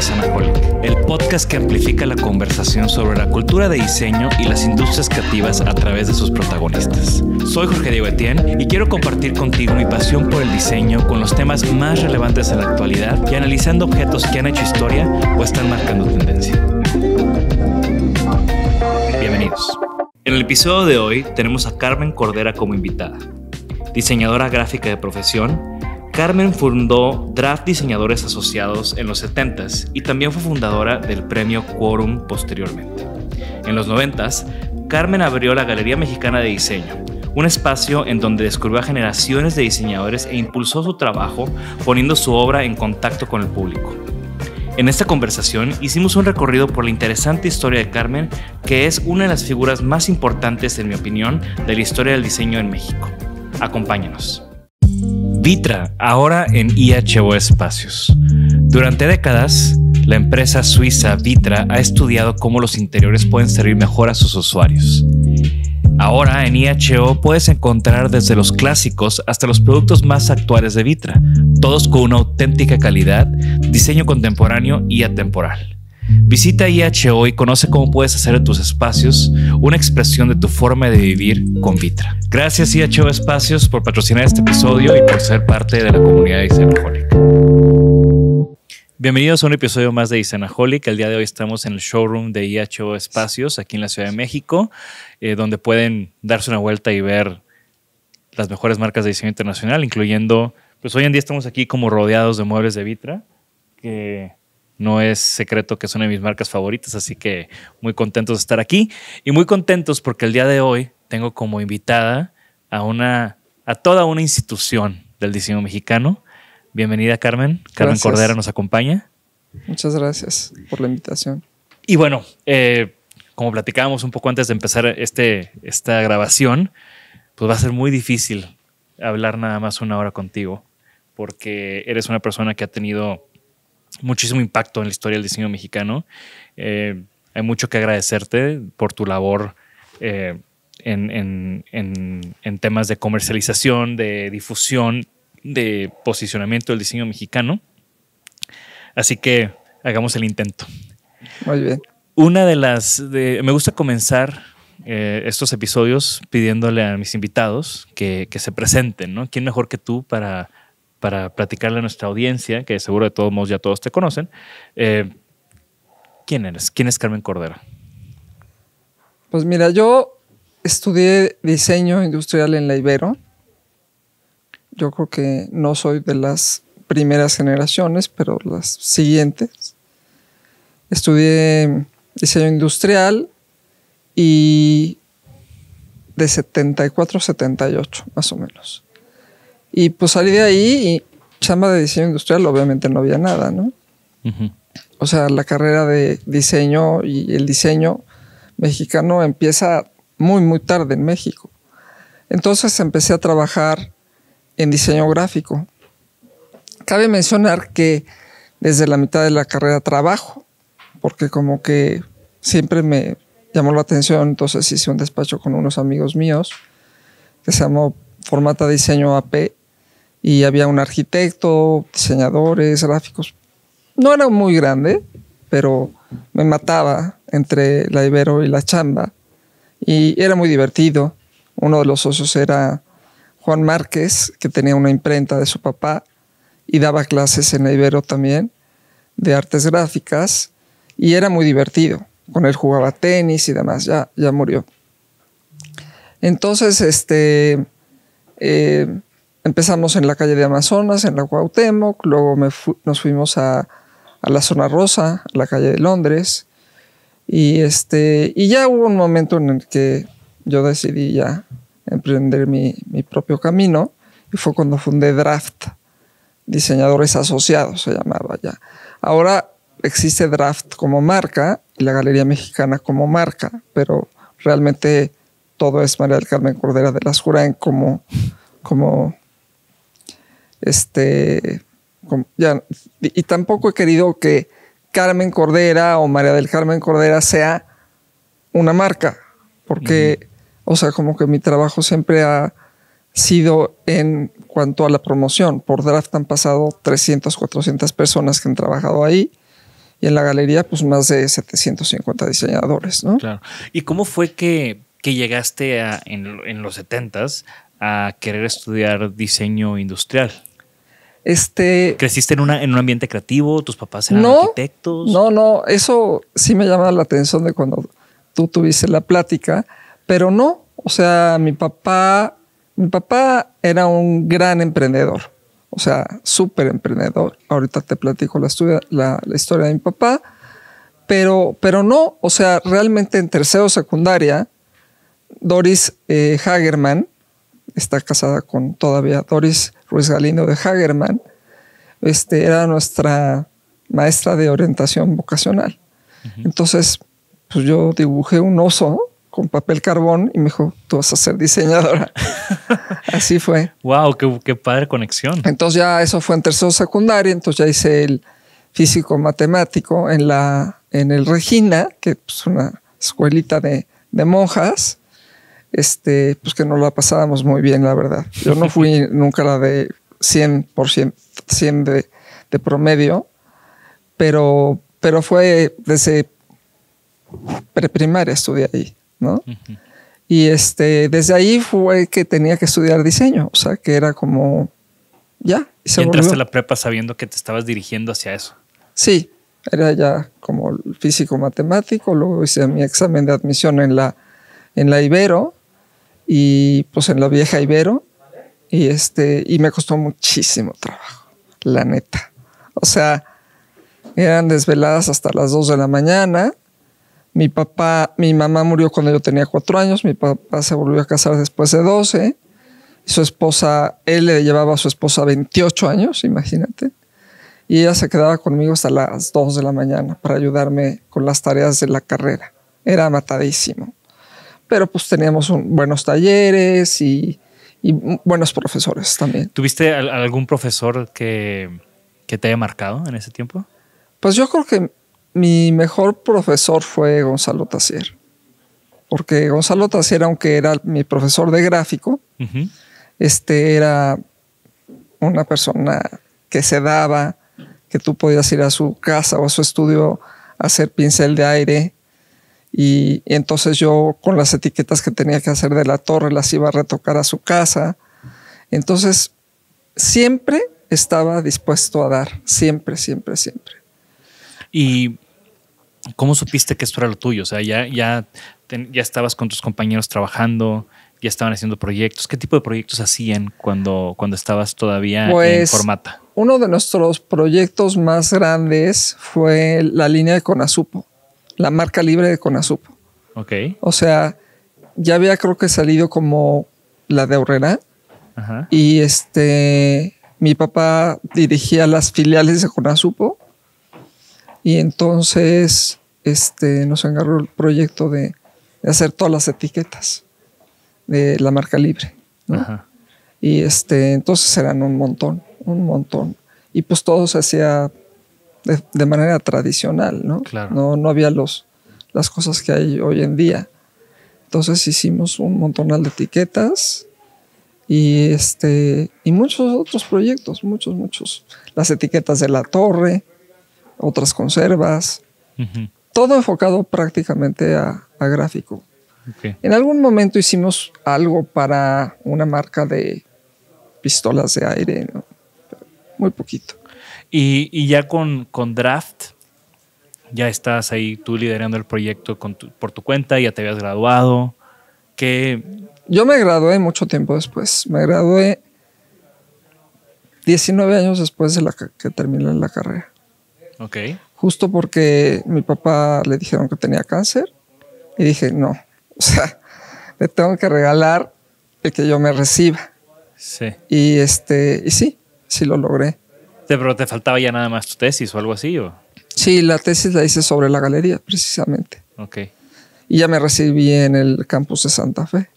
San el podcast que amplifica la conversación sobre la cultura de diseño y las industrias creativas a través de sus protagonistas. Soy Jorge Diego Etienne y quiero compartir contigo mi pasión por el diseño con los temas más relevantes en la actualidad y analizando objetos que han hecho historia o están marcando tendencia. Bienvenidos. En el episodio de hoy tenemos a Carmen Cordera como invitada, diseñadora gráfica de profesión Carmen fundó Draft Diseñadores Asociados en los 70s y también fue fundadora del premio Quorum posteriormente. En los 90 Carmen abrió la Galería Mexicana de Diseño, un espacio en donde descubrió a generaciones de diseñadores e impulsó su trabajo poniendo su obra en contacto con el público. En esta conversación hicimos un recorrido por la interesante historia de Carmen, que es una de las figuras más importantes, en mi opinión, de la historia del diseño en México. Acompáñenos. Vitra, ahora en IHO Espacios. Durante décadas, la empresa suiza Vitra ha estudiado cómo los interiores pueden servir mejor a sus usuarios. Ahora en IHO puedes encontrar desde los clásicos hasta los productos más actuales de Vitra, todos con una auténtica calidad, diseño contemporáneo y atemporal. Visita IHO y conoce cómo puedes hacer de tus espacios una expresión de tu forma de vivir con Vitra. Gracias IHO Espacios por patrocinar este episodio y por ser parte de la comunidad Isenaholic. Bienvenidos a un episodio más de Isenaholic. El día de hoy estamos en el showroom de IHO Espacios aquí en la Ciudad de México, eh, donde pueden darse una vuelta y ver las mejores marcas de diseño internacional, incluyendo, pues hoy en día estamos aquí como rodeados de muebles de Vitra, que no es secreto que es una de mis marcas favoritas, así que muy contentos de estar aquí y muy contentos porque el día de hoy tengo como invitada a una a toda una institución del diseño mexicano. Bienvenida Carmen, Carmen Cordera nos acompaña. Muchas gracias por la invitación. Y bueno, eh, como platicábamos un poco antes de empezar este, esta grabación, pues va a ser muy difícil hablar nada más una hora contigo, porque eres una persona que ha tenido muchísimo impacto en la historia del diseño mexicano. Eh, hay mucho que agradecerte por tu labor eh, en, temas de comercialización, de difusión, de posicionamiento del diseño mexicano. Así que hagamos el intento. Muy bien. Una de las... me gusta comenzar eh, estos episodios pidiéndole a mis invitados que, que se presenten, ¿no? ¿Quién mejor que tú para para platicarle a nuestra audiencia, que seguro de todos modos ya todos te conocen, eh, ¿quién eres? ¿Quién es Carmen Cordera? Pues mira, yo estudié diseño industrial en la Ibero. Yo creo que no soy de las primeras generaciones, pero las siguientes. Estudié diseño industrial y de 74 a 78, más o menos. Y pues salí de ahí y chamba de diseño industrial, obviamente no había nada, ¿no? O sea, la carrera de diseño y el diseño mexicano empieza muy, muy tarde en México. Entonces empecé a trabajar en diseño gráfico. Cabe mencionar que desde la mitad de la carrera trabajo, porque como que siempre me llamó la atención, entonces hice un despacho con unos amigos míos que se llamó Formata Diseño AP y había un arquitecto, diseñadores, gráficos. No era muy grande, pero me mataba entre la Ibero y la chamba. Y era muy divertido. Uno de los socios era Juan Márquez, que tenía una imprenta de su papá y daba clases en la Ibero también de artes gráficas. Y era muy divertido. Con él jugaba tenis y demás. Ya, ya murió. Entonces, este, eh, empezamos en la calle de Amazonas, en la Cuauhtémoc, luego nos fuimos a, la zona rosa, a la calle de Londres, y, este, y ya hubo un momento en el que yo decidí ya emprender mi, propio camino, y fue cuando fundé Draft, diseñadores asociados se llamaba ya. Ahora existe Draft como marca y la Galería Mexicana como marca, pero realmente todo es María del Carmen Cordera de las Jurán como, como este, ya, y tampoco he querido que Carmen Cordera o María del Carmen Cordera sea una marca, porque, o sea, como que mi trabajo siempre ha sido en cuanto a la promoción. Por draft han pasado 300, 400 personas que han trabajado ahí y en la galería, pues más de 750 diseñadores, ¿no? Claro. ¿Y cómo fue que, que llegaste a, en, en los 70 a querer estudiar diseño industrial? Este, ¿Creciste en, una, en un ambiente creativo? ¿Tus papás eran no, arquitectos? No, no, eso sí me llama la atención de cuando tú tuviste la plática, pero no, o sea, mi papá, mi papá era un gran emprendedor, o sea, súper emprendedor. Ahorita te platico la, la, historia de mi papá, pero, pero no, o sea, realmente en tercero secundaria, Doris eh, Hagerman, está casada con todavía Doris Ruiz Galindo de Hagerman, este, era nuestra maestra de orientación vocacional. Entonces, pues yo dibujé un oso con papel carbón y me dijo, tú vas a ser diseñadora. Así fue. Wow, qué, qué, padre conexión. Entonces ya eso fue en tercero secundario, entonces ya hice el físico matemático en la en el Regina, que es una escuelita de, de monjas, este, pues que no la pasábamos muy bien, la verdad. Yo no fui nunca la de 100%, 100 de, promedio, pero, pero fue desde preprimaria estudié ahí, ¿no? Y este, desde ahí fue que tenía que estudiar diseño, o sea, que era como, ya. entraste a la prepa sabiendo que te estabas dirigiendo hacia eso. Sí, era ya como físico matemático, luego hice mi examen de admisión en la, en la Ibero y pues en la vieja Ibero y este y me costó muchísimo trabajo, la neta. O sea, eran desveladas hasta las 2 de la mañana. Mi papá, mi mamá murió cuando yo tenía cuatro años, mi papá se volvió a casar después de 12. Su esposa, él le llevaba a su esposa 28 años, imagínate. Y ella se quedaba conmigo hasta las 2 de la mañana para ayudarme con las tareas de la carrera. Era matadísimo pero pues teníamos buenos talleres y, buenos profesores también. ¿Tuviste algún profesor que, te haya marcado en ese tiempo? Pues yo creo que mi mejor profesor fue Gonzalo Tassier. Porque Gonzalo Tassier, aunque era mi profesor de gráfico, este era una persona que se daba, que tú podías ir a su casa o a su estudio a hacer pincel de aire y, entonces yo con las etiquetas que tenía que hacer de la torre las iba a retocar a su casa. Entonces, siempre estaba dispuesto a dar, siempre, siempre, siempre. ¿Y cómo supiste que esto era lo tuyo? O sea, ya, ya, ya estabas con tus compañeros trabajando, ya estaban haciendo proyectos. ¿Qué tipo de proyectos hacían cuando, cuando estabas todavía en pues, Formata? Uno de nuestros proyectos más grandes fue la línea de Conasupo la marca libre de Conasup. Ok. O sea, ya había creo que salido como la de Aurrera. Y este, mi papá dirigía las filiales de Conasupo. Y entonces, este, nos agarró el proyecto de, hacer todas las etiquetas de la marca libre. Y este, entonces eran un montón, un montón. Y pues todo se hacía de, manera tradicional, ¿no? ¿no? había los, las cosas que hay hoy en día. Entonces hicimos un montonal de etiquetas y, este, y muchos otros proyectos, muchos, muchos. Las etiquetas de la torre, otras conservas, todo enfocado prácticamente a, gráfico. En algún momento hicimos algo para una marca de pistolas de aire, muy poquito. Y, ya con, con, draft, ya estás ahí tú liderando el proyecto por tu cuenta, ya te habías graduado. Yo me gradué mucho tiempo después. Me gradué 19 años después de la que terminé la carrera. Ok. Justo porque mi papá le dijeron que tenía cáncer y dije, no, o sea, le tengo que regalar el que yo me reciba. Sí. Y este, y sí, sí lo logré. Pero te faltaba ya nada más tu tesis o algo así, ¿o? Sí, la tesis la hice sobre la galería, precisamente. Ok. Y ya me recibí en el campus de Santa Fe.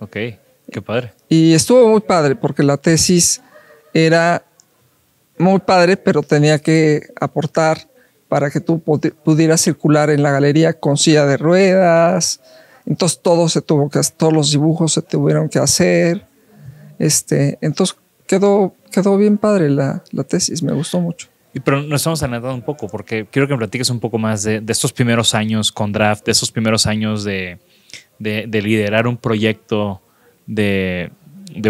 Ok, qué padre. Y estuvo muy padre porque la tesis era muy padre, pero tenía que aportar para que tú pudieras circular en la galería con silla de ruedas. Entonces todo se tuvo todos los dibujos se tuvieron que hacer. Este, entonces quedó quedó bien padre la, tesis, me gustó mucho. Y Pero nos estamos anotado un poco porque quiero que me platiques un poco más de, estos primeros años con Draft, de esos primeros años de, de, liderar un proyecto de,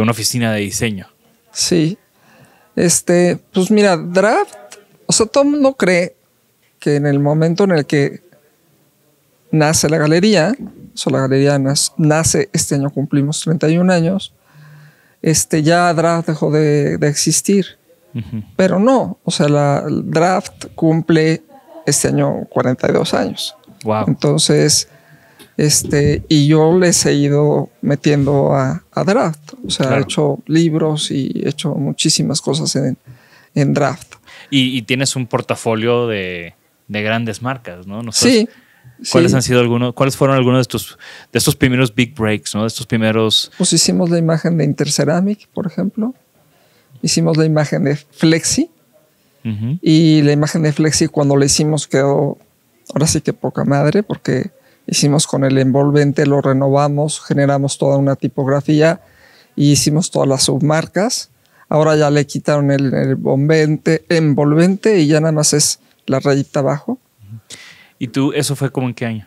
una oficina de diseño. Sí. Este, pues mira, Draft, o sea, todo el mundo cree que en el momento en el que nace la galería, o sea, la galería nace este año cumplimos 31 años, este, ya draft dejó de, existir. Pero no, o sea, la draft cumple este año 42 años. Wow. Entonces, este, y yo les he ido metiendo a, draft. O sea, he hecho libros y he hecho muchísimas cosas en, draft. Y, y, tienes un portafolio de, grandes marcas, ¿no? sí. ¿Cuáles han sido algunos, cuáles fueron algunos de estos, de estos primeros big breaks, ¿no? De estos primeros. Pues hicimos la imagen de Interceramic, por ejemplo. Hicimos la imagen de Flexi. Y la imagen de Flexi cuando la hicimos quedó, ahora sí que poca madre, porque hicimos con el envolvente, lo renovamos, generamos toda una tipografía y hicimos todas las submarcas. Ahora ya le quitaron el, envolvente y ya nada más es la rayita abajo. ¿Y tú eso fue como en qué año?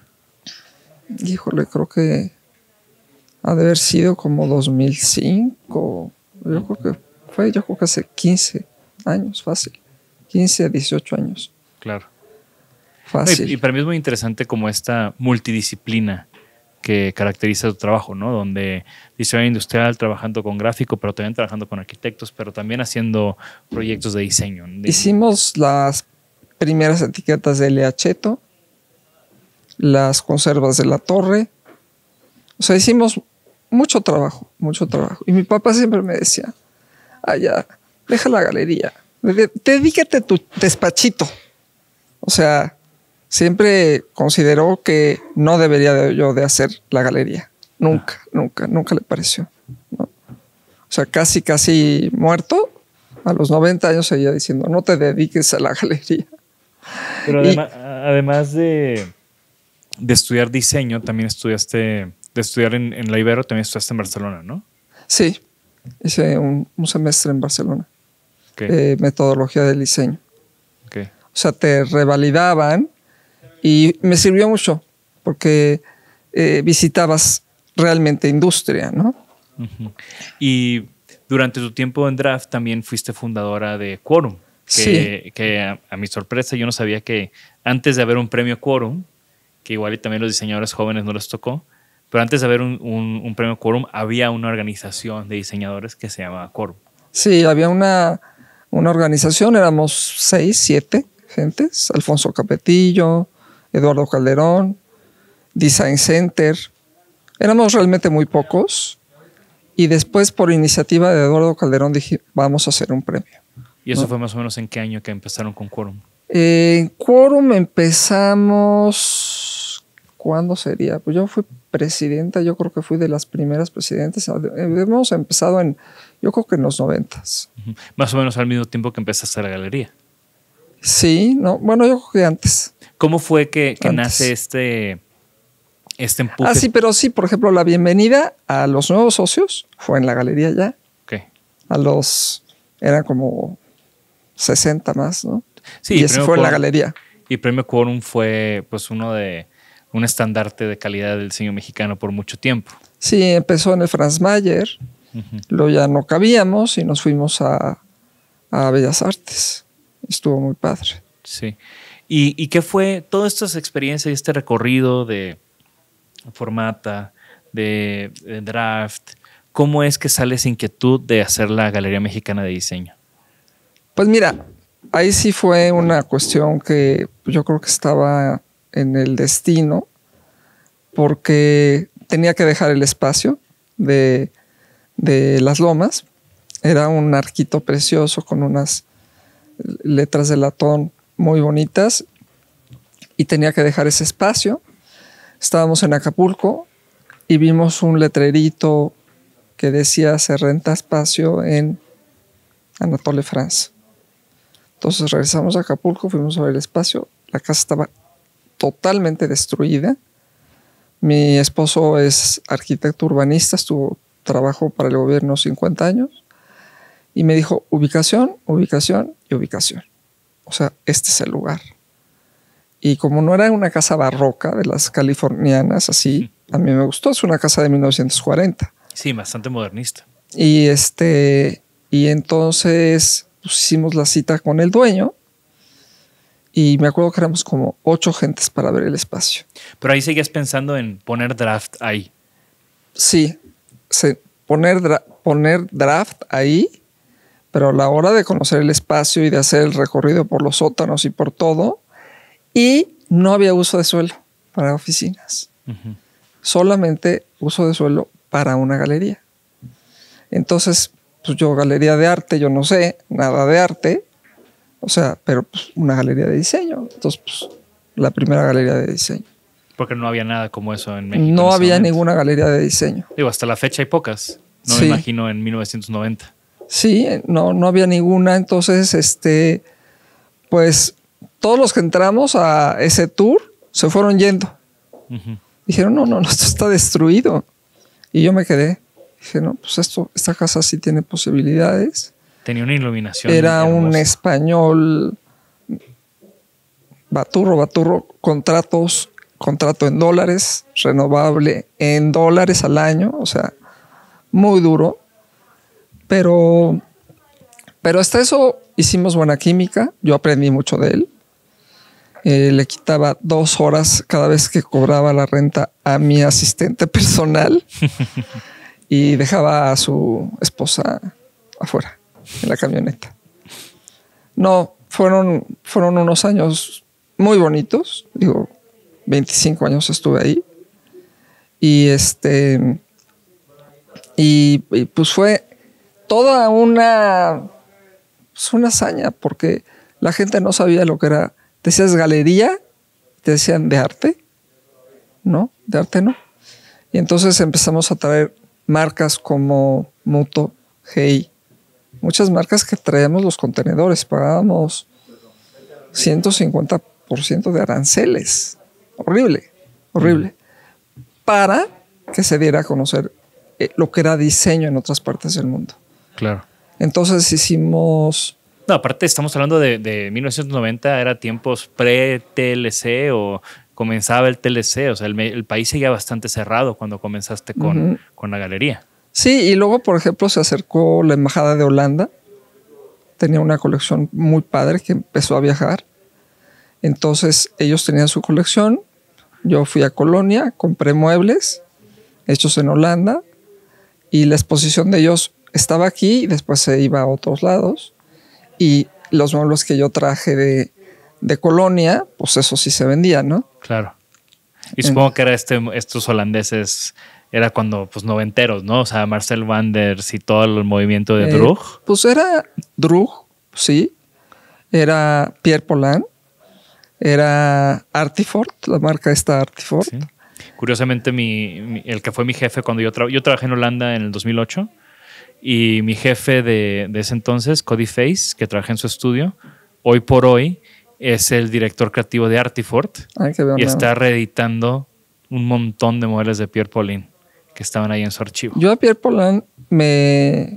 Híjole, creo que ha de haber sido como 2005. Yo creo que fue, yo creo que hace 15 años, fácil. 15 a 18 años. Claro. Fácil. Y, para mí es muy interesante como esta multidisciplina que caracteriza tu trabajo, ¿no? Donde diseño industrial, trabajando con gráfico, pero también trabajando con arquitectos, pero también haciendo proyectos de diseño. Hicimos las primeras etiquetas de Leacheto las conservas de la torre. O sea, hicimos mucho trabajo, mucho trabajo. Y mi papá siempre me decía, allá, ah, deja la galería, dedícate tu despachito. O sea, siempre consideró que no debería yo de hacer la galería. Nunca, ah. nunca, nunca le pareció. O sea, casi, casi muerto, a los 90 años seguía diciendo, no te dediques a la galería. Pero además de de estudiar diseño, también estudiaste, de estudiar en, en la Ibero, también estudiaste en Barcelona, ¿no? Sí, hice un, semestre en Barcelona. Eh, metodología del diseño. O sea, te revalidaban y me sirvió mucho porque eh, visitabas realmente industria, ¿no? Y durante tu tiempo en Draft también fuiste fundadora de Quorum. Que, que a, a, mi sorpresa yo no sabía que antes de haber un premio Quorum, que igual y también los diseñadores jóvenes no les tocó, pero antes de haber un, premio Quorum había una organización de diseñadores que se llamaba Quorum. Sí, había una, una organización, éramos seis, siete gentes, Alfonso Capetillo, Eduardo Calderón, Design Center, éramos realmente muy pocos y después por iniciativa de Eduardo Calderón dije, vamos a hacer un premio. ¿Y eso fue más o menos en qué año que empezaron con Quorum? En Quorum empezamos ¿cuándo sería? Pues yo fui presidenta, yo creo que fui de las primeras presidentes ah, eh, Hemos empezado en, yo creo que en los noventas. Más o menos al mismo tiempo que empezaste la galería. Sí, no, bueno, yo creo que antes. ¿Cómo fue que, nace este, este ah, empuje? Ah, sí, pero sí, por ejemplo, la bienvenida a los nuevos socios fue en la galería ya. Ok. A los, eran como 60 más, ¿no? Sí, y ese fue en la galería. Y Premio Quorum fue pues uno de un estandarte de calidad del diseño mexicano por mucho tiempo. Sí, empezó en el Franz Mayer, lo ya no cabíamos y nos fuimos a, a Bellas Artes. Estuvo muy padre. Sí. ¿Y, qué fue todas estas experiencias y este recorrido de formata, de, de draft? ¿Cómo es que sale esa inquietud de hacer la Galería Mexicana de Diseño? Pues mira, ahí sí fue una cuestión que yo creo que estaba en el destino porque tenía que dejar el espacio de, las lomas. Era un arquito precioso con unas letras de latón muy bonitas y tenía que dejar ese espacio. Estábamos en Acapulco y vimos un letrerito que decía se renta espacio en Anatole France. Entonces regresamos a Acapulco, fuimos a ver el espacio, la casa estaba totalmente destruida. Mi esposo es arquitecto urbanista, estuvo, trabajo para el gobierno 50 años y me dijo ubicación, ubicación y ubicación. O sea, este es el lugar. Y como no era una casa barroca de las californianas, así, a mí me gustó. Es una casa de 1940. Sí, bastante modernista. Y este, y entonces pues, hicimos la cita con el dueño y me acuerdo que éramos como ocho gentes para ver el espacio. Pero ahí seguías pensando en poner draft ahí. Sí, se, poner, poner draft ahí, pero a la hora de conocer el espacio y de hacer el recorrido por los sótanos y por todo, y no había uso de suelo para oficinas, solamente uso de suelo para una galería. Entonces, pues yo galería de arte, yo no sé nada de arte, o sea, pero pues, una galería de diseño. Entonces, pues, la primera galería de diseño. Porque no había nada como eso en México. No había ninguna galería de diseño. Digo, hasta la fecha hay pocas. No me imagino en 1990. Sí, no, no había ninguna. Entonces, este, pues todos los que entramos a ese tour se fueron yendo. Dijeron, no, no, no, esto está destruido. Y yo me quedé. Dije, no, pues esto, esta casa sí tiene posibilidades. Tenía una iluminación. Era un español baturro, baturro, contratos, contrato en dólares, renovable en dólares al año, o sea, muy duro. Pero, pero hasta eso hicimos buena química, yo aprendí mucho de él. Eh, le quitaba dos horas cada vez que cobraba la renta a mi asistente personal y dejaba a su esposa afuera en la camioneta. No, fueron, fueron unos años muy bonitos. Digo, 25 años estuve ahí. Y este. Y, pues fue toda una. Pues una hazaña, porque la gente no sabía lo que era. Te decías galería, te decían de arte. No, de arte no. Y entonces empezamos a traer marcas como Muto, Hey, muchas marcas que traíamos los contenedores, pagábamos 150% de aranceles. Horrible, horrible. Para que se diera a conocer eh, lo que era diseño en otras partes del mundo. Claro. Entonces hicimos... No, aparte estamos hablando de, 1990, era tiempos pre-TLC o comenzaba el TLC, o sea, el, país seguía bastante cerrado cuando comenzaste con, con la galería. Sí, y luego, por ejemplo, se acercó la Embajada de Holanda. Tenía una colección muy padre que empezó a viajar. Entonces ellos tenían su colección. Yo fui a Colonia, compré muebles hechos en Holanda y la exposición de ellos estaba aquí y después se iba a otros lados. Y los muebles que yo traje de, de Colonia, pues eso sí se vendía, ¿no? Claro. Y supongo que eran este, estos holandeses era cuando, pues, noventeros, ¿no? O sea, Marcel Wanders y todo el movimiento de eh, Drug. Pues era Drug, sí. Era Pierre Polan. Era Artifort, la marca está Artifort. Curiosamente, mi, el que fue mi jefe cuando yo, yo trabajé en Holanda en el 2008 y mi jefe de, ese entonces, Cody Face, que trabajé en su estudio, hoy por hoy es el director creativo de Artifort y está reeditando un montón de modelos de Pierre Pauline que estaban ahí en su archivo. Yo a Pierre Polan me,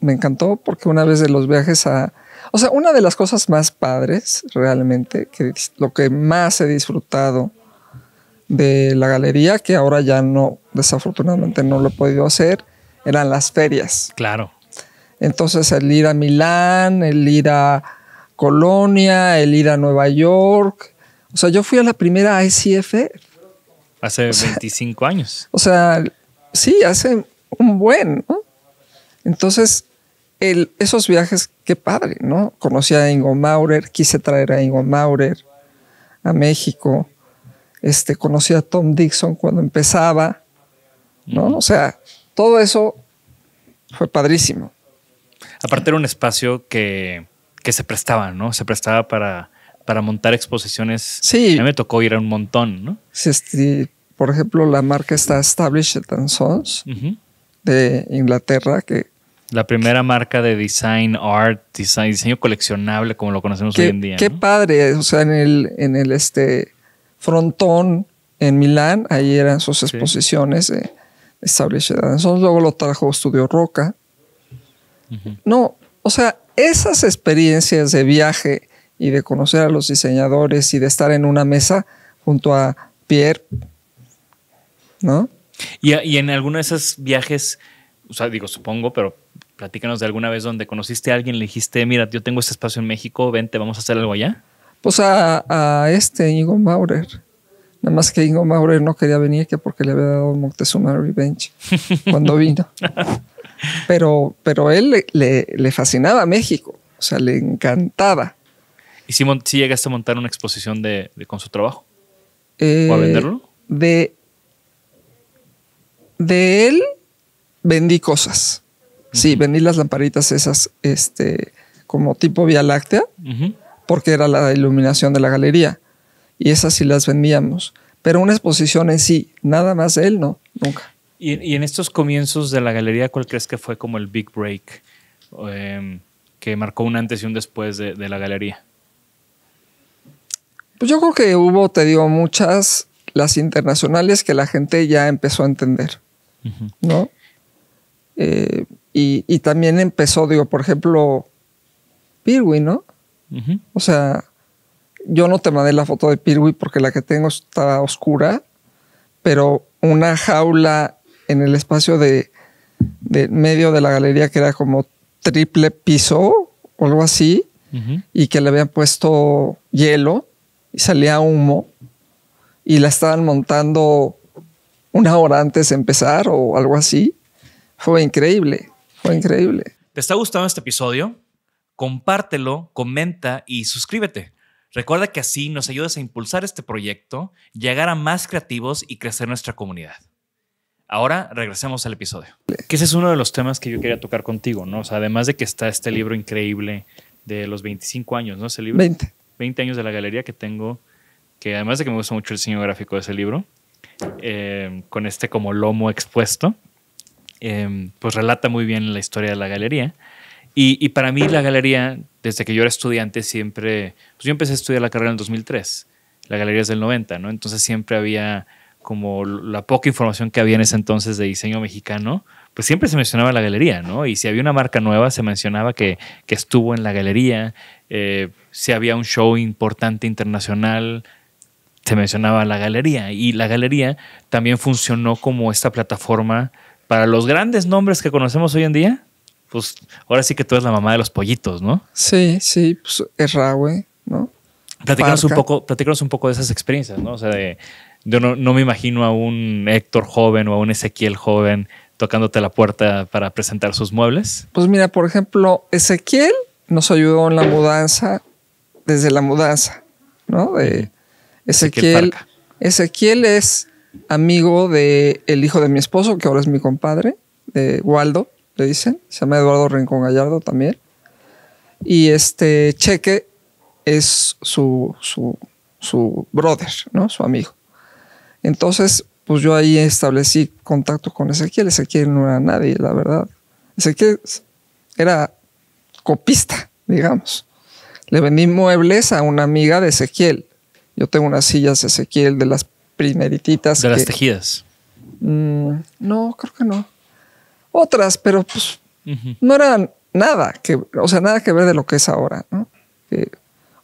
encantó porque una vez de los viajes a... O sea, una de las cosas más padres realmente, que lo que más he disfrutado de la galería, que ahora ya no, desafortunadamente no lo he podido hacer, eran las ferias. Claro. Entonces el ir a Milán, el ir a Colonia, el ir a Nueva York. O sea, yo fui a la primera ICF. Hace 25 años. O sea, Sí, hace un buen, ¿no? Entonces, el, esos viajes, qué padre, ¿no? Conocí a Ingo Maurer, quise traer a Ingo Maurer a México. Este, conocí a Tom Dixon cuando empezaba, ¿no? O sea, todo eso fue padrísimo. Aparte era un espacio que, se prestaba, ¿no? Se prestaba para, para montar exposiciones. Sí. A mí me tocó ir a un montón, ¿no? Este, por ejemplo, la marca está Established and Sons de Inglaterra, que la primera marca de design art, diseño coleccionable como lo conocemos hoy en día. Qué padre, o sea, en el, en el este frontón en Milán, ahí eran sus exposiciones de Established Sons. luego lo trajo Estudio Roca. No, o sea, esas experiencias de viaje y de conocer a los diseñadores y de estar en una mesa junto a Pierre, ¿no? Y, en alguno de esos viajes, o sea, digo, supongo, pero platícanos de alguna vez donde conociste a alguien, le dijiste, mira, yo tengo este espacio en México, vente, vamos a hacer algo allá. Pues a, este, Ingo Maurer. Nada más que Ingo Maurer no quería venir, que porque le había dado Moctezuma Revenge cuando vino. Pero, pero él le, le, fascinaba México, o sea, le encantaba. ¿Y si, llegaste a montar una exposición de, con su trabajo? ¿O a eh, venderlo? De de él vendí cosas. Sí, vendí las lamparitas esas, este, como tipo Vía Láctea, porque era la iluminación de la galería. Y esas sí las vendíamos. Pero una exposición en sí, nada más de él, no, nunca. Y, en estos comienzos de la galería, ¿cuál crees que fue como el big break em, que marcó un antes y un después de la galería? Pues yo creo que hubo, te digo, muchas las internacionales que la gente ya empezó a entender. ¿no? Eh, y, también empezó, digo, por ejemplo, Pirwi, ¿no? O sea, yo no te mandé la foto de Pirwi porque la que tengo está oscura, pero una jaula en el espacio de, medio de la galería que era como triple piso o algo así, y que le habían puesto hielo y salía humo y la estaban montando una hora antes de empezar o algo así. Fue increíble, fue increíble. ¿Te está gustando este episodio? Compártelo, comenta y suscríbete. Recuerda que así nos ayudas a impulsar este proyecto, llegar a más creativos y crecer nuestra comunidad. Ahora regresemos al episodio. Que ese es uno de los temas que yo quería tocar contigo, ¿no? O sea, además de que está este libro increíble de los 25 años, ¿no? Ese libro. 20. 20 años de la galería que tengo, que además de que me gusta mucho el diseño gráfico de ese libro, Em, con este como lomo expuesto, em, pues relata muy bien la historia de la galería. Y, para mí la galería, desde que yo era estudiante, siempre, pues yo empecé a estudiar la carrera en el 2003, la galería es del 90, ¿no? Entonces siempre había como la poca información que había en ese entonces de diseño mexicano, pues siempre se mencionaba la galería, ¿no? Y si había una marca nueva, se mencionaba que, estuvo en la galería, eh, si había un show importante internacional, se mencionaba la galería y la galería también funcionó como esta plataforma para los grandes nombres que conocemos hoy en día. Pues ahora sí que tú eres la mamá de los pollitos, ¿no? Sí, sí, pues es güey, ¿no? Platícanos un, poco, platícanos un poco de esas experiencias, ¿no? O sea, de, yo no, me imagino a un Héctor joven o a un Ezequiel joven tocándote la puerta para presentar sus muebles. Pues mira, por ejemplo, Ezequiel nos ayudó en la mudanza, desde la mudanza, ¿no? De, Ezequiel, es amigo de el hijo de mi esposo, que ahora es mi compadre, de Waldo, le dicen. Se llama Eduardo Rincón Gallardo también. Y este Cheque es su, su, su brother, ¿no? Su amigo. Entonces, pues yo ahí establecí contacto con Ezequiel. Ezequiel no era nadie, la verdad. Ezequiel era copista, digamos. Le vendí muebles a una amiga de Ezequiel. Yo tengo unas sillas Ezequiel de las primerititas. De las tejidas. Mm, no, creo que no. Otras, pero pues no eran nada que, o sea, nada que ver de lo que es ahora, ¿no?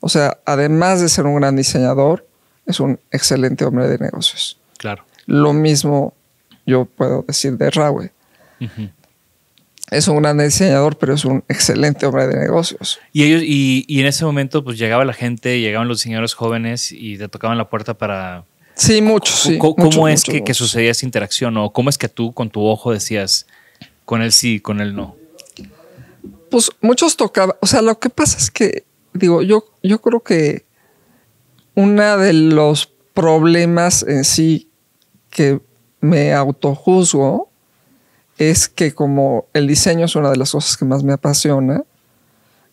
o sea, además de ser un gran diseñador, es un excelente hombre de negocios. Claro. Lo mismo yo puedo decir de Rawe. Uh es un gran diseñador, pero es un excelente hombre de negocios. Y, ellos, y, en ese momento, pues llegaba la gente, llegaban los señores jóvenes y te tocaban la puerta para. Sí, muchos. Sí, ¿Cómo es que, sucedía esa interacción? ¿O cómo es que tú con tu ojo decías con él? sí, con él no? Pues muchos tocaban. O sea, lo que pasa es que, digo, yo, yo creo que uno de los problemas en sí que me autojuzgo es que como el diseño es una de las cosas que más me apasiona,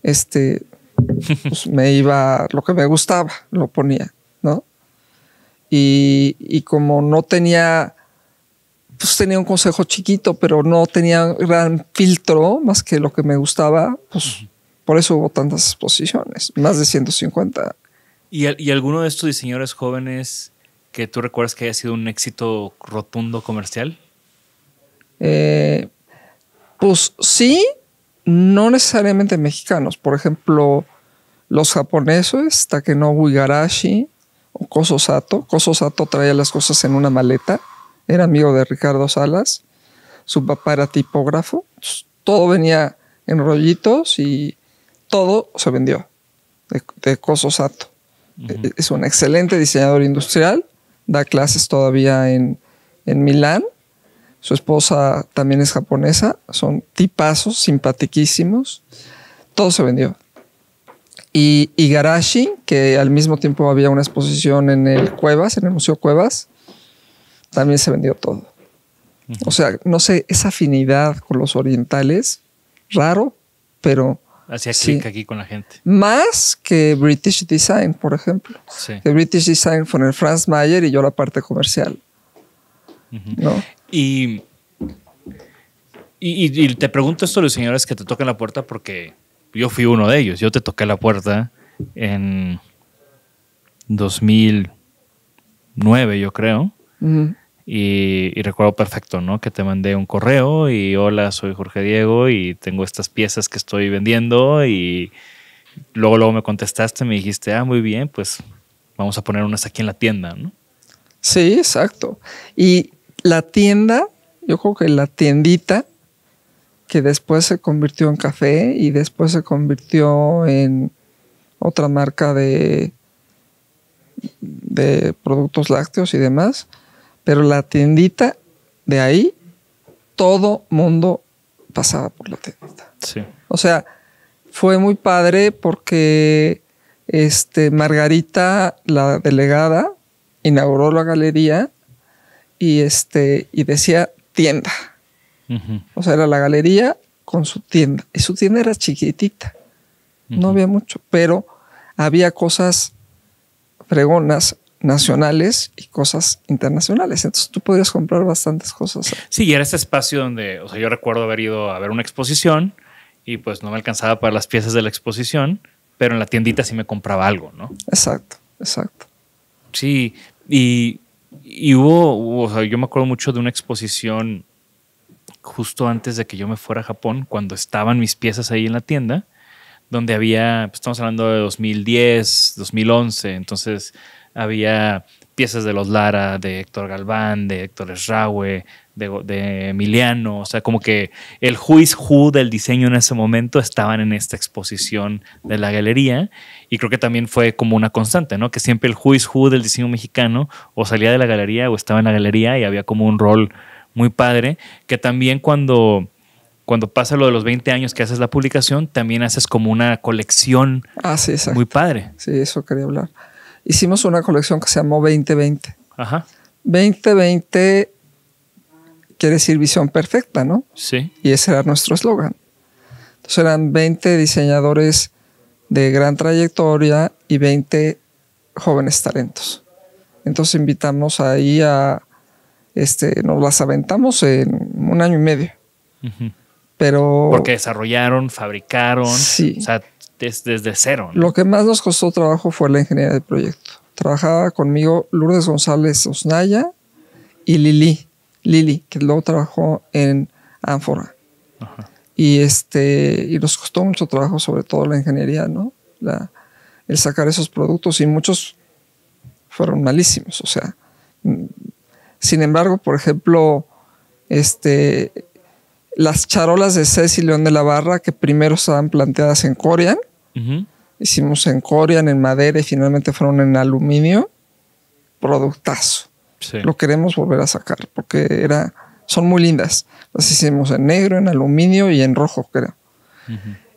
este, pues, me iba lo que me gustaba, lo ponía, ¿no? Y, como no tenía, pues tenía un consejo chiquito, pero no tenía gran filtro más que lo que me gustaba, pues por eso hubo tantas exposiciones, más de 150. ¿Y, ¿Y alguno de estos diseñadores jóvenes que tú recuerdas que haya sido un éxito rotundo comercial? Eh, pues sí, no necesariamente mexicanos. Por ejemplo, los japoneses, Takenobu Igarashi o Koso Sato. Koso Sato traía las cosas en una maleta. Era amigo de Ricardo Salas. Su papá era tipógrafo. Todo venía en rollitos y todo se vendió de, Koso Sato. Es un excelente diseñador industrial. Da clases todavía en, en Milán su esposa también es japonesa. Son tipazos, simpatiquísimos. Todo se vendió. Y, Igarashi, que al mismo tiempo había una exposición en el Cuevas, en el Museo Cuevas, también se vendió todo. O sea, no sé, esa afinidad con los orientales, raro, pero... Hacía sí. aquí con la gente. Más que British Design, por ejemplo. Sí. British Design fue el Franz Mayer y yo la parte comercial. ¿no? Y, te pregunto esto los señores que te tocan la puerta porque yo fui uno de ellos. Yo te toqué la puerta en 2009, yo creo. y, y, recuerdo perfecto, ¿no? Que te mandé un correo y hola, soy Jorge Diego y tengo estas piezas que estoy vendiendo y luego, luego me contestaste, me dijiste, ah, muy bien, pues vamos a poner unas aquí en la tienda, ¿no? Sí, exacto. Y la tienda, yo creo que la tiendita, que después se convirtió en café y después se convirtió en otra marca de, de productos lácteos y demás, pero la tiendita de ahí, todo mundo pasaba por la tiendita. O sea, fue muy padre porque este, Margarita, la delegada, inauguró la galería y, este, y decía tienda. O sea, era la galería con su tienda. Y su tienda era chiquitita. No había mucho, pero había cosas fregonas nacionales y cosas internacionales. Entonces tú podías comprar bastantes cosas. Sí, y era ese espacio donde, o sea, yo recuerdo haber ido a ver una exposición y pues no me alcanzaba para las piezas de la exposición, pero en la tiendita sí me compraba algo, ¿no? Exacto, exacto. Sí, y y hubo, o sea, yo me acuerdo mucho de una exposición justo antes de que yo me fuera a Japón, cuando estaban mis piezas ahí en la tienda, donde había, pues, estamos hablando de 2010, 2011, entonces había piezas de los Lara, de Héctor Galván, de Héctor Esraue, de, Emiliano, o sea, como que el juiz who del diseño en ese momento estaban en esta exposición de la galería y creo que también fue como una constante, ¿no? Que siempre el juiz who del diseño mexicano o salía de la galería o estaba en la galería y había como un rol muy padre, que también cuando cuando pasa lo de los 20 años que haces la publicación, también haces como una colección ah, muy padre. Sí, eso quería hablar. Hicimos una colección que se llamó 2020. Ajá. 2020 quiere decir visión perfecta, ¿no? Sí. Y ese era nuestro eslogan. Entonces eran 20 diseñadores de gran trayectoria y 20 jóvenes talentos. Entonces invitamos ahí a, este, nos las aventamos en un año y medio. Pero... Porque desarrollaron, fabricaron, sí. o sea, desde cero. Lo que más nos costó trabajo fue la ingeniería de proyecto. Trabajaba conmigo Lourdes González Osnaya y Lili Lili, que luego trabajó en Ánfora. Y, este, y nos costó mucho trabajo, sobre todo la ingeniería, ¿no? La, el sacar esos productos y muchos fueron malísimos. O sea, mm, sin embargo, por ejemplo, este, las charolas de Ceci León de la Barra, que primero estaban planteadas en Corian, hicimos en Corian, en madera y finalmente fueron en aluminio, productazo. Lo queremos volver a sacar porque era, son muy lindas. Las hicimos en negro, en aluminio y en rojo, creo.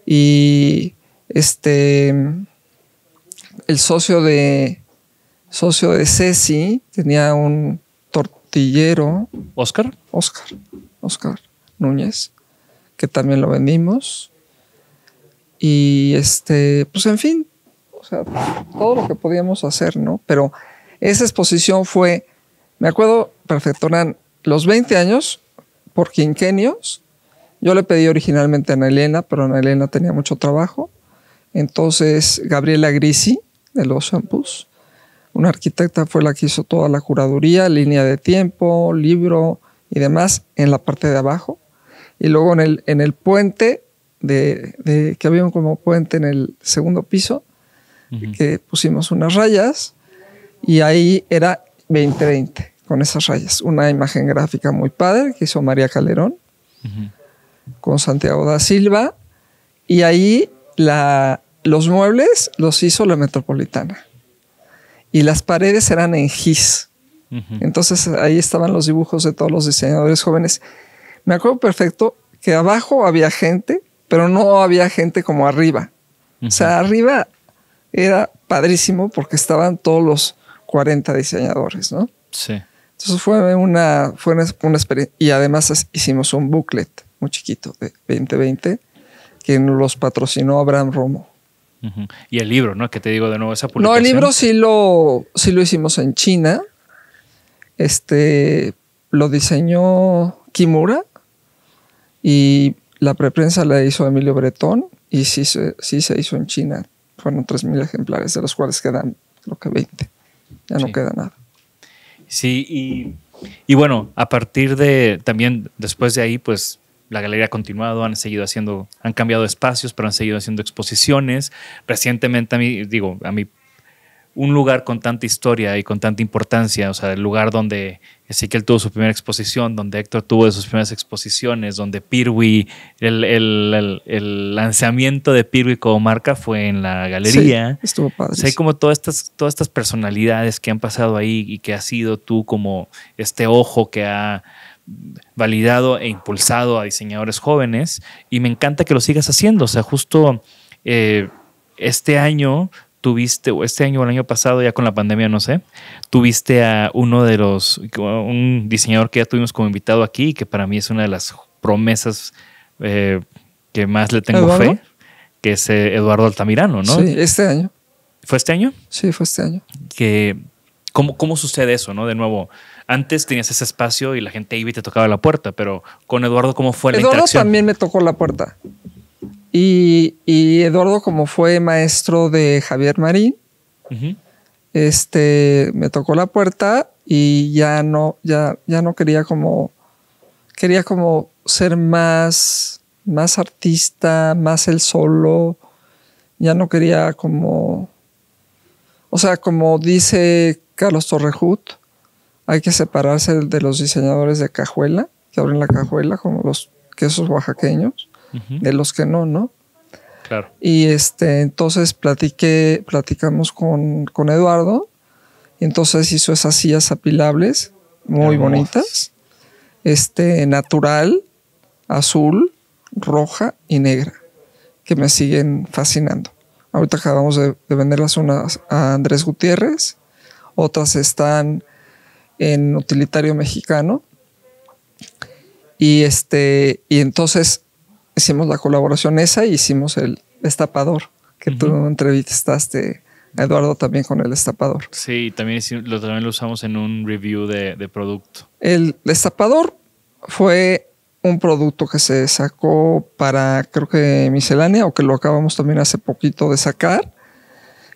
Y este, el socio de, socio de Ceci tenía un tortillero. ¿Oscar? Oscar, Oscar Núñez, que también lo vendimos. Y este, pues en fin, o sea, todo lo que podíamos hacer, ¿no? Pero esa exposición fue me acuerdo perfecto, eran los 20 años por quinquenios. Yo le pedí originalmente a Ana Elena, pero Ana Elena tenía mucho trabajo. Entonces, Gabriela Grisi, de los Ampus, una arquitecta fue la que hizo toda la curaduría, línea de tiempo, libro y demás en la parte de abajo. Y luego en el, en el puente, de, que había como puente en el segundo piso, que pusimos unas rayas. Y ahí era 2020 con esas rayas. Una imagen gráfica muy padre que hizo María Calderón con Santiago da Silva. Y ahí la, los muebles los hizo la Metropolitana. Y las paredes eran en gis. Entonces ahí estaban los dibujos de todos los diseñadores jóvenes. Me acuerdo perfecto que abajo había gente, pero no había gente como arriba. O sea, arriba era padrísimo porque estaban todos los 40 diseñadores, ¿no? Sí. Entonces fue una, fue una, experiencia. Y además hicimos un booklet muy chiquito de 2020 que nos los patrocinó Abraham Romo. Y el libro, ¿no? Que te digo de nuevo esa publicación. No, el libro sí lo, sí lo hicimos en China. Este lo diseñó Kimura y la preprensa la hizo Emilio Bretón y sí, sí se hizo en China. Fueron 3.000 ejemplares, de los cuales quedan creo que 20 ya no queda nada. Sí, y, y, bueno, a partir de también después de ahí, pues la galería ha continuado, han seguido haciendo, han cambiado espacios, pero han seguido haciendo exposiciones. Recientemente a mí, digo, a mí un lugar con tanta historia y con tanta importancia, o sea, el lugar donde Ezequiel tuvo su primera exposición, donde Héctor tuvo sus primeras exposiciones, donde Pirwi, el, lanzamiento de Pirwi como marca fue en la galería. Sí, estuvo padre. hay como todas estas, todas estas personalidades que han pasado ahí y que has sido tú como este ojo que ha validado e impulsado a diseñadores jóvenes y me encanta que lo sigas haciendo, o sea, justo... Eh, este año tuviste, o este año o el año pasado, ya con la pandemia, no sé, tuviste a uno de los, un diseñador que ya tuvimos como invitado aquí, que para mí es una de las promesas eh, que más le tengo fe, que es eh, Eduardo Altamirano, ¿no? Sí, este año. ¿Fue este año? Sí, fue este año. Que, ¿cómo, ¿Cómo sucede eso, no? De nuevo, antes tenías ese espacio y la gente iba y te tocaba la puerta, pero con Eduardo, ¿cómo fue el la interacción? Eduardo también me tocó la puerta. Y, Eduardo, como fue maestro de Javier Marín, este, me tocó la puerta y ya no, ya, ya no quería como, quería como ser más, más artista, más el solo. Ya no quería como, o sea, como dice Carlos Torrejut, hay que separarse de los diseñadores de cajuela, que abren la cajuela, como los quesos oaxaqueños de los que no, ¿no? Claro. Y este, entonces platiqué, platicamos con, con Eduardo, y entonces hizo esas sillas apilables, muy bonitas, este, natural, azul, roja y negra, que me siguen fascinando. Ahorita acabamos de, de venderlas unas a Andrés Gutiérrez, otras están en utilitario mexicano. Y este, y entonces hicimos la colaboración esa y hicimos el destapador, que tú entrevistaste a Eduardo también con el destapador. Sí, también lo, también lo usamos en un review de, producto. El destapador fue un producto que se sacó para, creo que miscelánea, o que lo acabamos también hace poquito de sacar,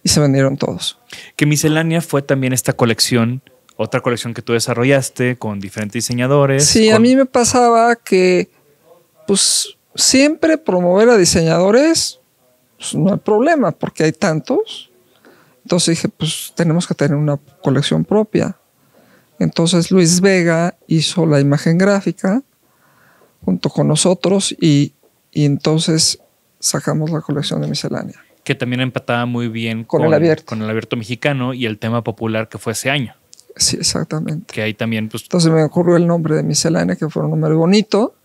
y se vendieron todos. Que miscelánea fue también esta colección, otra colección que tú desarrollaste con diferentes diseñadores. Sí, a mí me pasaba que, pues, siempre promover a diseñadores, pues, no hay problema, porque hay tantos. Entonces dije, pues tenemos que tener una colección propia. Entonces Luis Vega hizo la imagen gráfica junto con nosotros y, entonces sacamos la colección de miscelánea. Que también empataba muy bien con, el abierto. con el abierto mexicano y el tema popular que fue ese año. Sí, exactamente. Que ahí también, pues. Entonces me ocurrió el nombre de miscelánea, que fue un nombre bonito.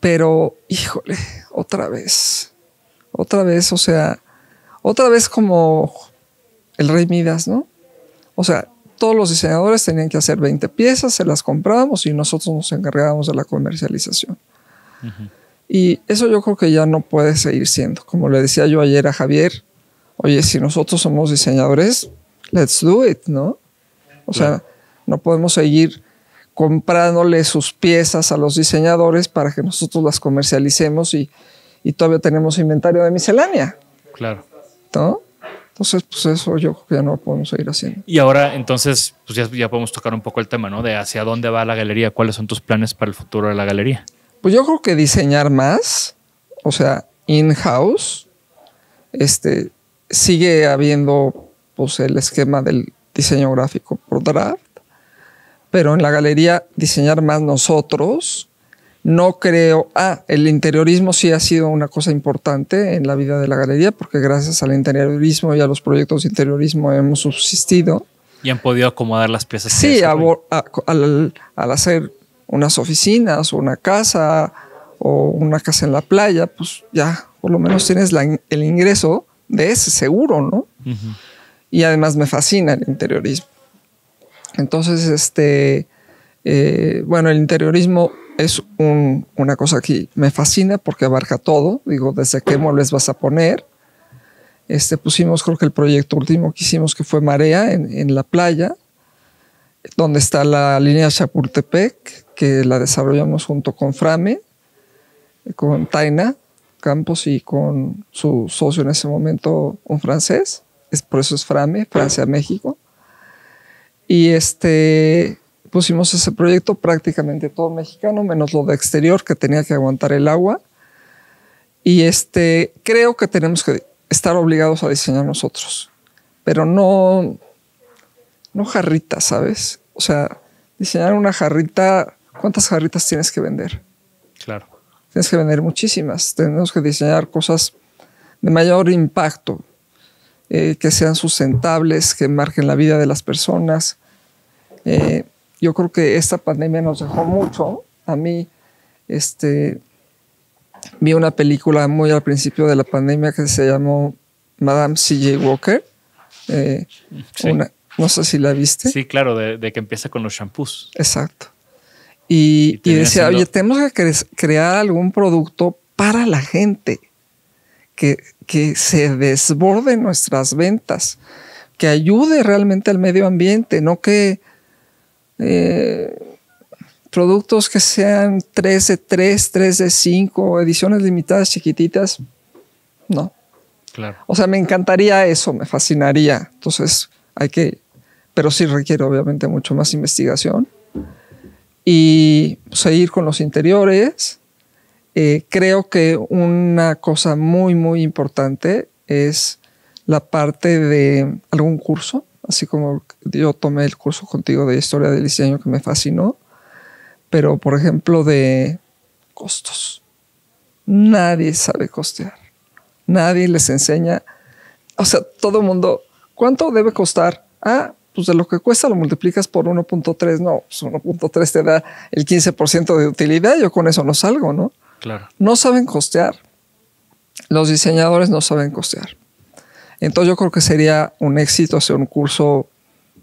Pero, híjole, otra vez, otra vez, o sea, otra vez como el rey Midas, ¿no? O sea, todos los diseñadores tenían que hacer 20 piezas, se las comprábamos y nosotros nos encargábamos de la comercialización. Y eso yo creo que ya no puede seguir siendo. Como le decía yo ayer a Javier, oye, si nosotros somos diseñadores, let's do it, ¿no? O sea, no podemos seguir comprándole sus piezas a los diseñadores para que nosotros las comercialicemos y, todavía tenemos inventario de miscelánea. Claro. ¿No? Entonces, pues eso yo creo que ya no lo podemos seguir haciendo. Y ahora, entonces, pues ya, ya, podemos tocar un poco el tema, ¿no? De hacia dónde va la galería, cuáles son tus planes para el futuro de la galería. Pues yo creo que diseñar más, o sea, in-house, este, sigue habiendo pues el esquema del diseño gráfico por draft, pero en la galería diseñar más nosotros. No creo, ah, el interiorismo sí ha sido una cosa importante en la vida de la galería, porque gracias al interiorismo y a los proyectos de interiorismo hemos subsistido. Y han podido acomodar las piezas. Sí, al, hacer unas oficinas o una casa o una casa en la playa, pues ya por lo menos tienes el ingreso de ese seguro, ¿no? Y además me fascina el interiorismo. Entonces, este, eh, bueno, el interiorismo es una cosa que me fascina porque abarca todo. Digo, desde qué muebles vas a poner. Este, pusimos, creo que el proyecto último que hicimos, que fue Marea, en, la playa, donde está la línea Chapultepec, que la desarrollamos junto con Frame, con Taina Campos y con su socio en ese momento, un francés. Es, por eso es Frame, Francia-México. Y este, pusimos ese proyecto prácticamente todo mexicano, menos lo de exterior que tenía que aguantar el agua. Y este, creo que tenemos que estar obligados a diseñar nosotros, pero no, no jarritas, ¿sabes? O sea, diseñar una jarrita, ¿cuántas jarritas tienes que vender? Claro. Tienes que vender muchísimas. Tenemos que diseñar cosas de mayor impacto, eh, que sean sustentables, que marquen la vida de las personas eh, yo creo que esta pandemia nos dejó mucho. A mí, este, vi una película muy al principio de la pandemia que se llamó Madame C.J. Walker. Eh, no sé si la viste. Sí, claro, de, que empieza con los shampoos. Exacto. Y, y, decía, oye, tenemos que crear algún producto para la gente, que, que se desborde nuestras ventas, que ayude realmente al medio ambiente, no que eh, productos que sean 3 de 3, 3 de 5, ediciones limitadas chiquititas, no. Claro. O sea, me encantaría eso, me fascinaría. Entonces, hay que, pero sí requiere obviamente mucho más investigación. Y seguir con los interiores. Eh, creo que una cosa muy, muy importante es la parte de algún curso así como yo tomé el curso contigo de historia del diseño que me fascinó, pero por ejemplo de costos. Nadie sabe costear. Nadie les enseña. O sea, todo el mundo, ¿cuánto debe costar? Ah, pues de lo que cuesta lo multiplicas por 1.3. No, pues 1.3 te da el 15% de utilidad. Yo con eso no salgo, ¿no? Claro. No saben costear. Los diseñadores no saben costear. Entonces yo creo que sería un éxito hacer un curso,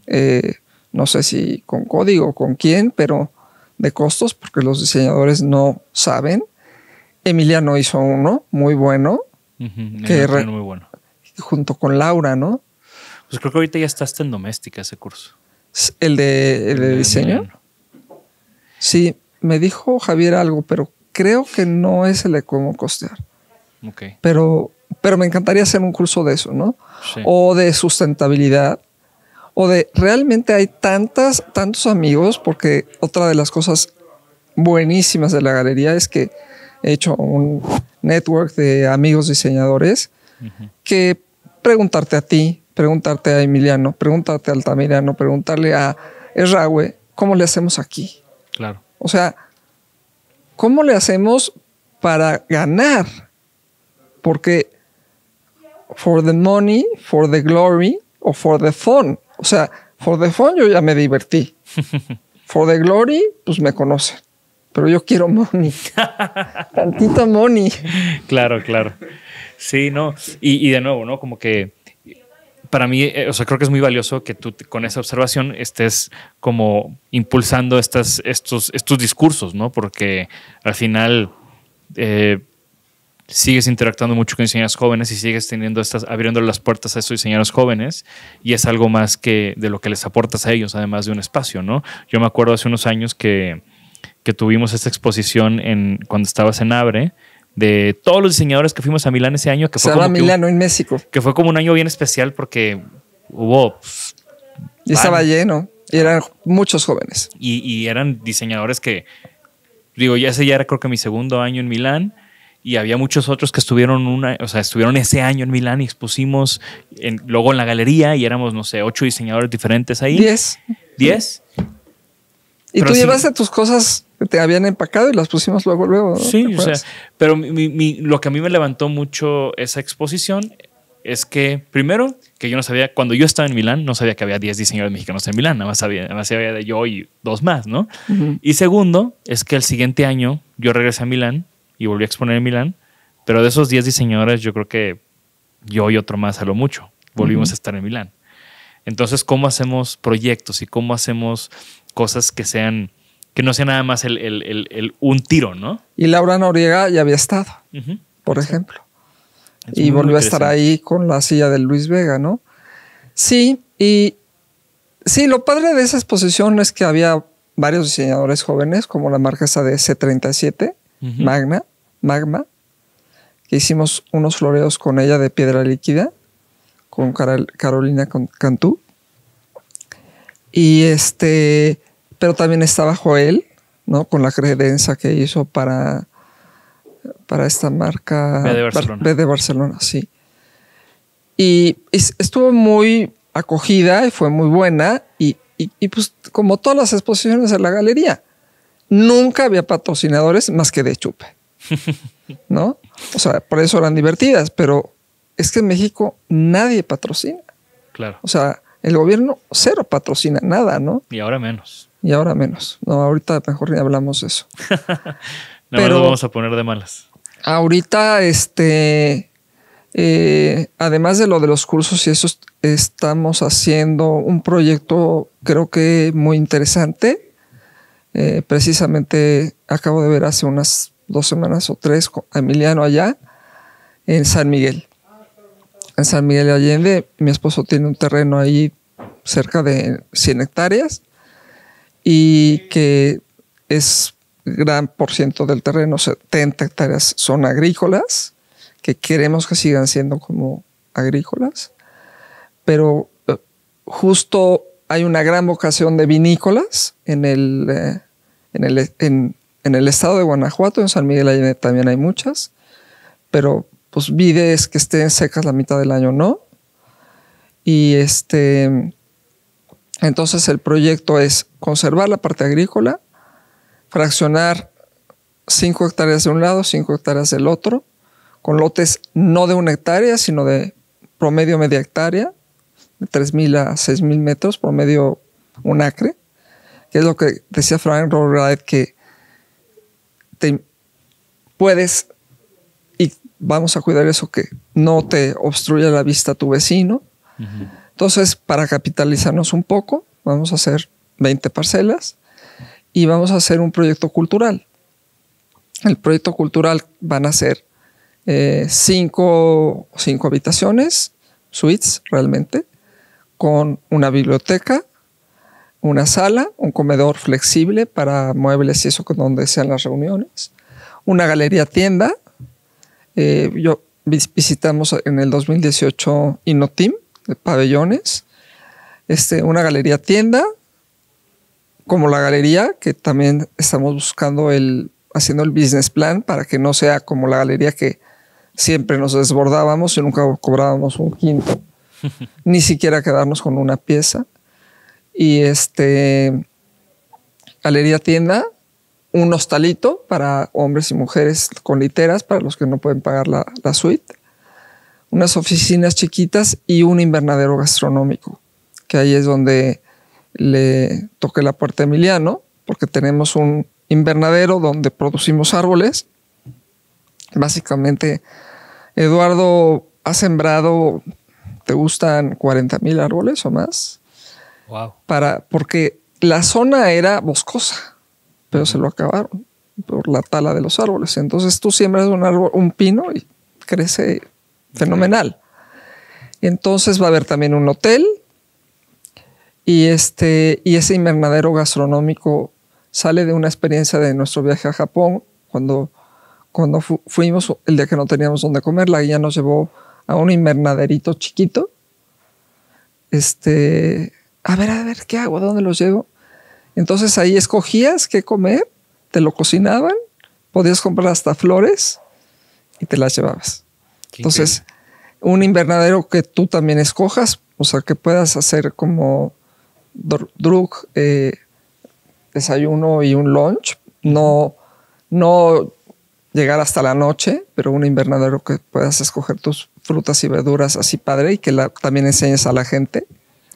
eh, no sé si con código, con quién, pero de costos, porque los diseñadores no saben. Emiliano hizo uno muy bueno, muy bueno. junto con Laura, ¿no? Pues creo que ahorita ya estás en doméstica ese curso. ¿El de, el diseño? Sí, me dijo Javier algo, pero creo que no es el de cómo costear. Ok, Pero pero me encantaría hacer un curso de eso, ¿no? O de sustentabilidad, o de realmente hay tantas, tantos amigos, porque otra de las cosas buenísimas de la galería es que he hecho un network de amigos diseñadores que preguntarte a ti, preguntarte a Emiliano, preguntarte a Altamirano, preguntarle a Errawe, ¿cómo le hacemos aquí? Claro. O sea, ¿cómo le hacemos para ganar? Porque for the money, for the glory o for the fun. O sea, for the fun yo ya me divertí. For the glory, pues me conocen. Pero yo quiero money. Tantito money. Claro, claro. Sí, no. Y, y de nuevo, ¿no? Como que para mí, eh, o sea, creo que es muy valioso que tú con esa observación estés como impulsando estas, estos, estos discursos, ¿no? Porque al final, eh, sigues interactuando mucho con diseñadores jóvenes y sigues teniendo estas, abriendo las puertas a esos diseñadores jóvenes y es algo más que de lo que les aportas a ellos, además de un espacio, ¿no? Yo me acuerdo hace unos años que, tuvimos esta exposición en, cuando estabas en Abre, de todos los diseñadores que fuimos a Milán ese año. Que fue como en México. Que fue como un año bien especial porque hubo... Pues, estaba lleno. Y eran muchos jóvenes. Y, y, eran diseñadores que, digo, ya ese ya era creo que mi segundo año en Milán y había muchos otros que estuvieron una, o sea, estuvieron ese año en Milán y expusimos luego en la galería y éramos, no sé, ocho diseñadores diferentes ahí. Diez. Diez. Y tú llevaste tus cosas que te habían empacado y las pusimos luego, luego. Sí, o sea, pero lo que a mí me levantó mucho esa exposición es que, primero, que yo no sabía, cuando yo estaba en Milán, no sabía que había diez diseñadores mexicanos en Milán, nada más sabía, nada más de yo y dos más, ¿no? Y segundo, es que el siguiente año yo regresé a Milán y volví a exponer en Milán. Pero de esos 10 diseñadores, yo creo que yo y otro más a lo mucho volvimos a estar en Milán. Entonces, ¿cómo hacemos proyectos y cómo hacemos cosas que sean que no sea nada más el, un tiro, ¿no? Y Laura Noriega ya había estado, por ejemplo. y volvió a estar ahí con la silla de Luis Vega, ¿no? Sí, y sí, lo padre de esa exposición es que había varios diseñadores jóvenes, como la marquesa de C37, magna, magma, que hicimos unos floreos con ella de piedra líquida, con Carolina Cantú. Y este, pero también estaba Joel, ¿no? Con la credencia que hizo para, para esta marca B de Barcelona, sí. Y, estuvo muy acogida y fue muy buena. Y, y, pues como todas las exposiciones en la galería, nunca había patrocinadores más que de chupe, ¿no? O sea, por eso eran divertidas, pero es que en México nadie patrocina. Claro. O sea, el gobierno cero patrocina nada, ¿no? Y ahora menos. Y ahora menos. No, ahorita mejor ni hablamos de eso. no, pero vamos a poner de malas. Ahorita, este, eh, además de lo de los cursos y eso, estamos haciendo un proyecto creo que muy interesante eh, precisamente acabo de ver hace unas dos semanas o tres a Emiliano allá en San Miguel. En San Miguel de Allende, mi esposo tiene un terreno ahí cerca de 100 hectáreas y que es gran por ciento del terreno, 70 hectáreas son agrícolas, que queremos que sigan siendo como agrícolas, pero eh, justo hay una gran vocación de vinícolas en el, eh, en el, estado de Guanajuato, en San Miguel Allende también hay muchas, pero pues vides que estén secas la mitad del año, ¿no? Y este, entonces el proyecto es conservar la parte agrícola, fraccionar 5 hectáreas de un lado, 5 hectáreas del otro, con lotes no de una hectárea, sino de promedio media hectárea, de 3.000 a 6.000 metros, promedio un acre que es lo que decía Frank Rowright, que te puedes, y vamos a cuidar eso, que no te obstruya la vista tu vecino. Entonces, para capitalizarnos un poco, vamos a hacer 20 parcelas y vamos a hacer un proyecto cultural. El proyecto cultural van a ser eh, cinco habitaciones, suites realmente, con una biblioteca, una sala, un comedor flexible para muebles y eso con donde sean las reuniones, una galería tienda. Eh, yo visitamos en el 2018 Innotim, de pabellones, este, una galería tienda, como la galería, que también estamos buscando el, haciendo el business plan para que no sea como la galería que siempre nos desbordábamos y nunca cobrábamos un quinto, ni siquiera quedarnos con una pieza y este galería tienda, un hostalito para hombres y mujeres con literas, para los que no pueden pagar la, suite, unas oficinas chiquitas y un invernadero gastronómico, que ahí es donde le toqué la puerta a Emiliano, porque tenemos un invernadero donde producimos árboles. Básicamente, Eduardo ha sembrado, ¿te gustan 40 mil árboles o más? Para, porque la zona era boscosa, pero se lo acabaron por la tala de los árboles. Entonces tú siembras un árbol, un pino y crece fenomenal. Entonces va a haber también un hotel y este y ese invernadero gastronómico sale de una experiencia de nuestro viaje a Japón cuando cuando fuimos el día que no teníamos donde comer, la guía nos llevó a un invernaderito chiquito. Este a ver, a ver, ¿qué hago? dónde los llevo? Entonces ahí escogías qué comer, te lo cocinaban, podías comprar hasta flores y te las llevabas. Entonces, un invernadero que tú también escojas, o sea, que puedas hacer como drug, eh, desayuno y un lunch, no, no llegar hasta la noche, pero un invernadero que puedas escoger tus frutas y verduras así padre y que la, también enseñes a la gente.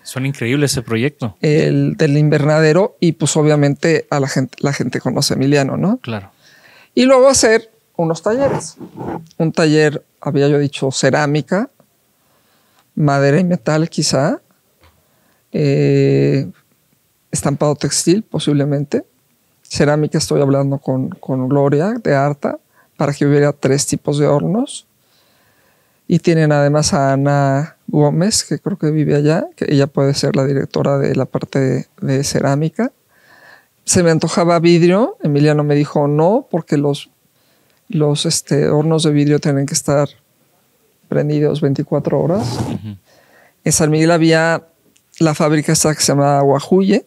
Son increíbles ese proyecto. El del invernadero y pues obviamente a la gente, la gente conoce a Emiliano, ¿no? Claro. Y luego hacer unos talleres. Un taller, había yo dicho, cerámica, madera y metal quizá, eh, estampado textil posiblemente. Cerámica estoy hablando con, con Gloria de Arta para que hubiera tres tipos de hornos. Y tienen además a Ana Gómez, que creo que vive allá, que ella puede ser la directora de la parte de, cerámica. Se me antojaba vidrio, Emiliano me dijo no, porque los, los este, hornos de vidrio tienen que estar prendidos 24 horas. En San Miguel había la fábrica esta que se llama Guajuye,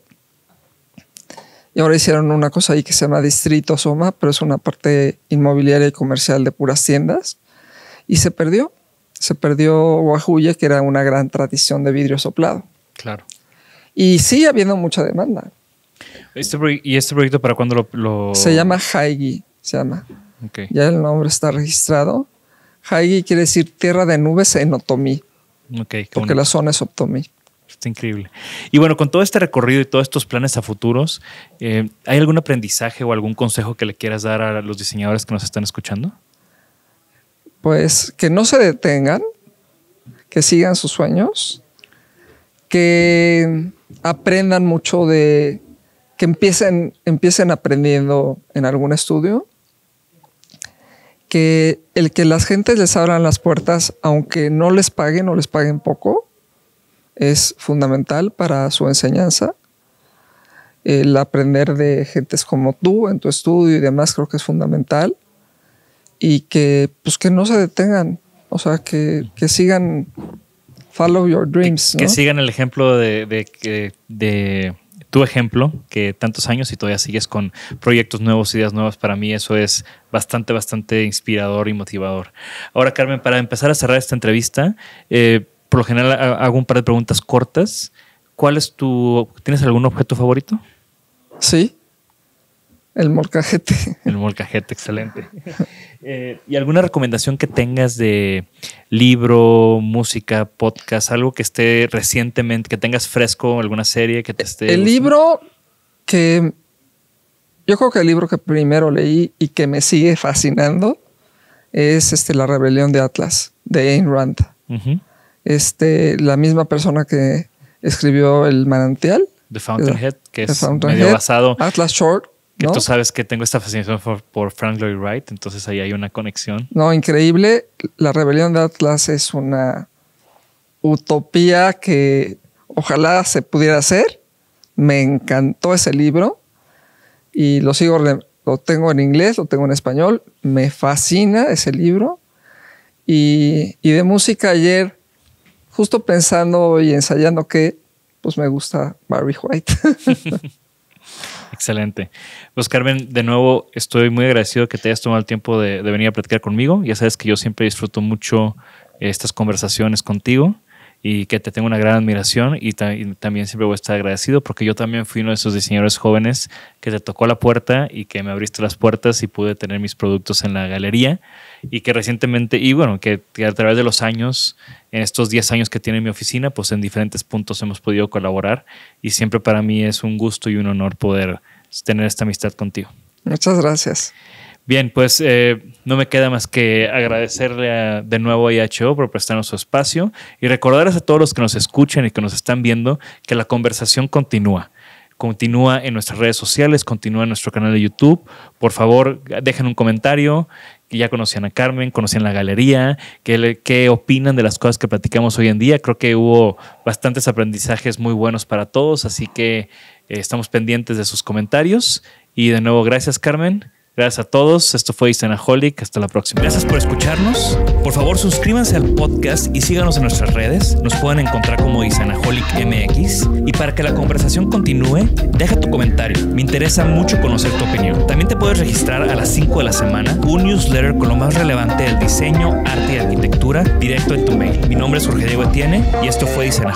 y ahora hicieron una cosa ahí que se llama Distrito Soma, pero es una parte inmobiliaria y comercial de puras tiendas. Y se perdió se perdió Guajuya que era una gran tradición de vidrio soplado. Claro. Y sigue habiendo mucha demanda. Este ¿Y este proyecto para cuándo lo, Se llama Haigi, se llama. Okay. Ya el nombre está registrado. Haigi quiere decir tierra de nubes en Otomí. Okay, porque la zona es Otomí. Está increíble. Y bueno, con todo este recorrido y todos estos planes a futuros, eh, ¿hay algún aprendizaje o algún consejo que le quieras dar a los diseñadores que nos están escuchando? pues que no se detengan, que sigan sus sueños, que aprendan mucho de, que empiecen, empiecen aprendiendo en algún estudio, que el que las gentes les abran las puertas, aunque no les paguen o les paguen poco, es fundamental para su enseñanza. El aprender de gentes como tú en tu estudio y demás creo que es fundamental y que pues que no se detengan, o sea, que, que sigan follow your dreams. Que, sigan el ejemplo de, de, tu ejemplo, que tantos años y todavía sigues con proyectos nuevos, ideas nuevas. Para mí eso es bastante, bastante inspirador y motivador. Ahora, Carmen, para empezar a cerrar esta entrevista, eh, por lo general hago un par de preguntas cortas. ¿Cuál es tu, tienes algún objeto favorito? Sí, el molcajete. El molcajete, excelente. Eh, ¿Y alguna recomendación que tengas de libro, música, podcast, algo que esté recientemente, que tengas fresco, alguna serie que te esté... El libro que... Yo creo que el libro que primero leí y que me sigue fascinando es este La Rebelión de Atlas, de Ayn Rand. este, la misma persona que escribió El Manantial. de Fountainhead, que es medio basado. Atlas Short que tú sabes que tengo esta fascinación por, Frank Lloyd Wright, entonces ahí hay una conexión. No, increíble. La rebelión de Atlas es una utopía que ojalá se pudiera hacer. Me encantó ese libro y lo sigo, lo tengo en inglés, lo tengo en español. Me fascina ese libro. Y, y de música ayer, justo pensando y ensayando que pues me gusta Barry White. Excelente. Pues Carmen, de nuevo estoy muy agradecido que te hayas tomado el tiempo de, de venir a platicar conmigo. Ya sabes que yo siempre disfruto mucho estas conversaciones contigo y que te tengo una gran admiración y, también siempre voy a estar agradecido porque yo también fui uno de esos diseñadores jóvenes que te tocó la puerta y que me abriste las puertas y pude tener mis productos en la galería y que recientemente, y bueno, que, que a través de los años, en estos 10 años que tiene mi oficina, pues en diferentes puntos hemos podido colaborar y siempre para mí es un gusto y un honor poder tener esta amistad contigo. Muchas gracias. Bien, pues eh, no me queda más que agradecerle de nuevo a IHO por prestarnos su espacio y recordarles a todos los que nos escuchan y que nos están viendo que la conversación continúa. Continúa en nuestras redes sociales, continúa en nuestro canal de YouTube. Por favor, dejen un comentario que ya conocían a Carmen, conocían la galería, qué, opinan de las cosas que platicamos hoy en día. Creo que hubo bastantes aprendizajes muy buenos para todos, así que eh, estamos pendientes de sus comentarios. Y de nuevo, gracias Carmen Gracias a todos. Esto fue Istanaholic. Hasta la próxima. Gracias por escucharnos. Por favor, suscríbanse al podcast y síganos en nuestras redes. Nos pueden encontrar como Istanaholic MX. Y para que la conversación continúe, deja tu comentario. Me interesa mucho conocer tu opinión. También te puedes registrar a las 5 de la semana un newsletter con lo más relevante del diseño, arte y arquitectura directo en tu mail. Mi nombre es Jorge Diego Etienne y esto fue Isana